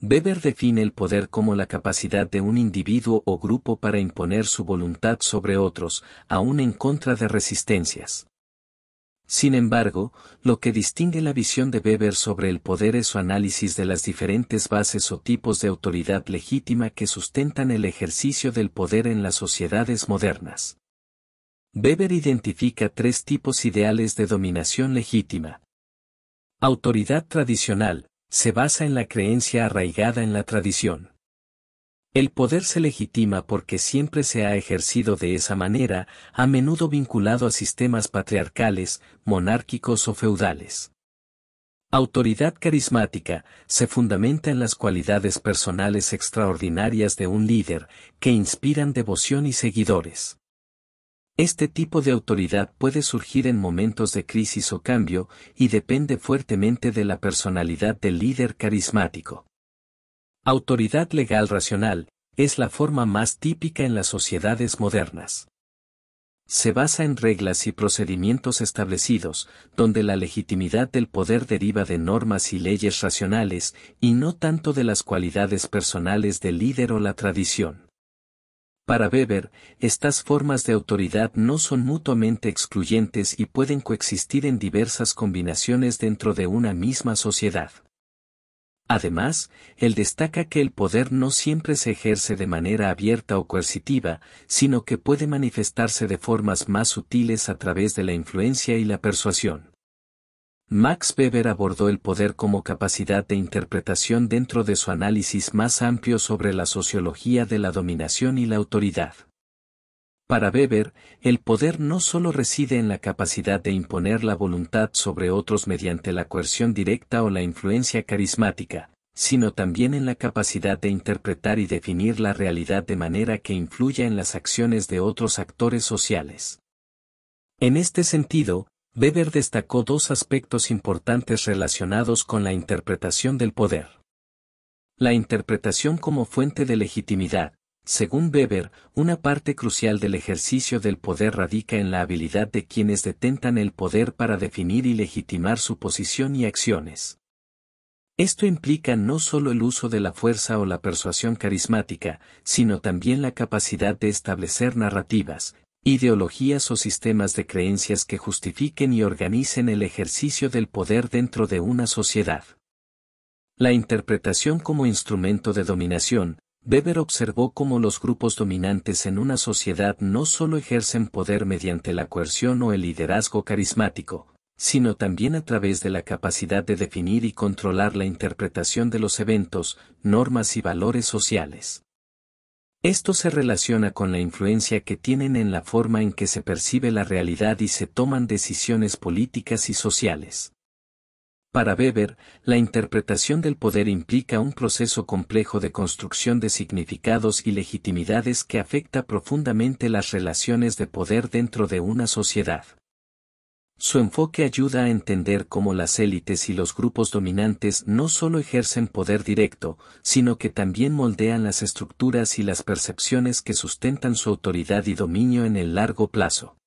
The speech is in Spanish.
Weber define el poder como la capacidad de un individuo o grupo para imponer su voluntad sobre otros, aún en contra de resistencias. Sin embargo, lo que distingue la visión de Weber sobre el poder es su análisis de las diferentes bases o tipos de autoridad legítima que sustentan el ejercicio del poder en las sociedades modernas. Weber identifica tres tipos ideales de dominación legítima. Autoridad tradicional, se basa en la creencia arraigada en la tradición. El poder se legitima porque siempre se ha ejercido de esa manera, a menudo vinculado a sistemas patriarcales, monárquicos o feudales. Autoridad carismática se fundamenta en las cualidades personales extraordinarias de un líder, que inspiran devoción y seguidores. Este tipo de autoridad puede surgir en momentos de crisis o cambio y depende fuertemente de la personalidad del líder carismático. Autoridad legal racional es la forma más típica en las sociedades modernas. Se basa en reglas y procedimientos establecidos, donde la legitimidad del poder deriva de normas y leyes racionales y no tanto de las cualidades personales del líder o la tradición. Para Weber, estas formas de autoridad no son mutuamente excluyentes y pueden coexistir en diversas combinaciones dentro de una misma sociedad. Además, él destaca que el poder no siempre se ejerce de manera abierta o coercitiva, sino que puede manifestarse de formas más sutiles a través de la influencia y la persuasión. Max Weber abordó el poder como capacidad de interpretación dentro de su análisis más amplio sobre la sociología de la dominación y la autoridad. Para Weber, el poder no solo reside en la capacidad de imponer la voluntad sobre otros mediante la coerción directa o la influencia carismática, sino también en la capacidad de interpretar y definir la realidad de manera que influya en las acciones de otros actores sociales. En este sentido, Weber destacó dos aspectos importantes relacionados con la interpretación del poder. La interpretación como fuente de legitimidad. Según Weber, una parte crucial del ejercicio del poder radica en la habilidad de quienes detentan el poder para definir y legitimar su posición y acciones. Esto implica no solo el uso de la fuerza o la persuasión carismática, sino también la capacidad de establecer narrativas, ideologías o sistemas de creencias que justifiquen y organicen el ejercicio del poder dentro de una sociedad. La interpretación como instrumento de dominación, Weber observó cómo los grupos dominantes en una sociedad no solo ejercen poder mediante la coerción o el liderazgo carismático, sino también a través de la capacidad de definir y controlar la interpretación de los eventos, normas y valores sociales. Esto se relaciona con la influencia que tienen en la forma en que se percibe la realidad y se toman decisiones políticas y sociales. Para Weber, la interpretación del poder implica un proceso complejo de construcción de significados y legitimidades que afecta profundamente las relaciones de poder dentro de una sociedad. Su enfoque ayuda a entender cómo las élites y los grupos dominantes no solo ejercen poder directo, sino que también moldean las estructuras y las percepciones que sustentan su autoridad y dominio en el largo plazo.